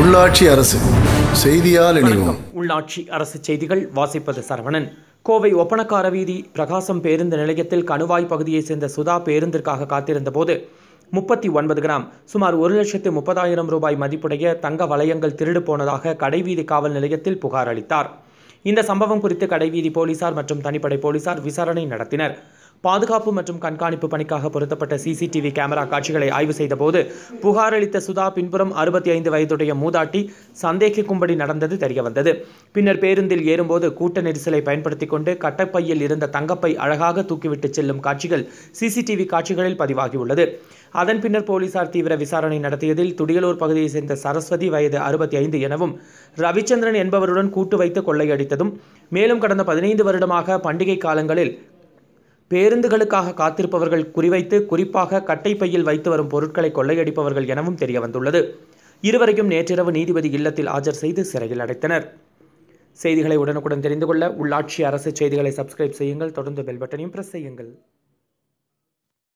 உள்ளாட்சி அரசு செய்தியால் இணைவோம் உள்ளாட்சி அரசு செய்திகள் வாசிப்பது சரவணன் கோவை ஒப்பனக்கார வீதி பிரகாசம் பேருந்து நிலையத்தில் கணுவாய் பகுதியைச் சேர்ந்த சுதா பேருந்திற்காக காத்திருந்த போது முப்பத்தி ஒன்பது கிராம் சுமார் ஒரு லட்சத்து முப்பதாயிரம் ரூபாய் மதிப்புடைய தங்க வளையங்கள் திருடு போனதாக கடைவீதி காவல் நிலையத்தில் புகார் அளித்தார் இந்த சம்பவம் குறித்து கடைவீதி போலீசார் மற்றும் தனிப்படை போலீசார் விசாரணை நடத்தினர் பாதுகாப்பு மற்றும் கண்காணிப்பு பணிக்காக பொருத்தப்பட்ட சிசிடிவி கேமரா காட்சிகளை ஆய்வு செய்தபோது புகார் அளித்த சுதா பின்புறம் அறுபத்தி ஐந்து வயதுடைய மூதாட்டி சந்தேகிக்கும்படி நடந்தது தெரியவந்தது பின்னர் பேருந்தில் ஏறும்போது கூட்ட நெரிசலை பயன்படுத்தி கொண்டு கட்டப்பையில் இருந்த தங்கப்பை அழகாக தூக்கிவிட்டு செல்லும் காட்சிகள் சிசிடிவி காட்சிகளில் பதிவாகியுள்ளது அதன் பின்னர் போலீசார் தீவிர விசாரணை நடத்தியதில் துடியலூர் பகுதியை சேர்ந்த சரஸ்வதி வயது அறுபத்தி ஐந்து எனவும் ரவிச்சந்திரன் என்பவருடன் கூட்டு வைத்து கொள்ளையடித்ததும் மேலும் கடந்த பதினைந்து வருடமாக பண்டிகை காலங்களில் பேருந்துகளுக்காக காத்திருப்பவர்கள் குறிவைத்து குறிப்பாக கட்டை பையில் வைத்து வரும் பொருட்களை கொள்ளையடிப்பவர்கள் எனவும் தெரியவந்துள்ளது இருவரையும் நேற்றிரவு நீதிபதி இல்லத்தில் ஆஜர் செய்து சிறையில் அடைத்தனர் செய்திகளை உடனுக்குடன் தெரிந்து கொள்ள உள்ளாட்சி அரசு செய்திகளை சப்ஸ்கிரைப் செய்யுங்கள் தொடர்ந்து பெல் பட்டனையும் பிரஸ் செய்யுங்கள்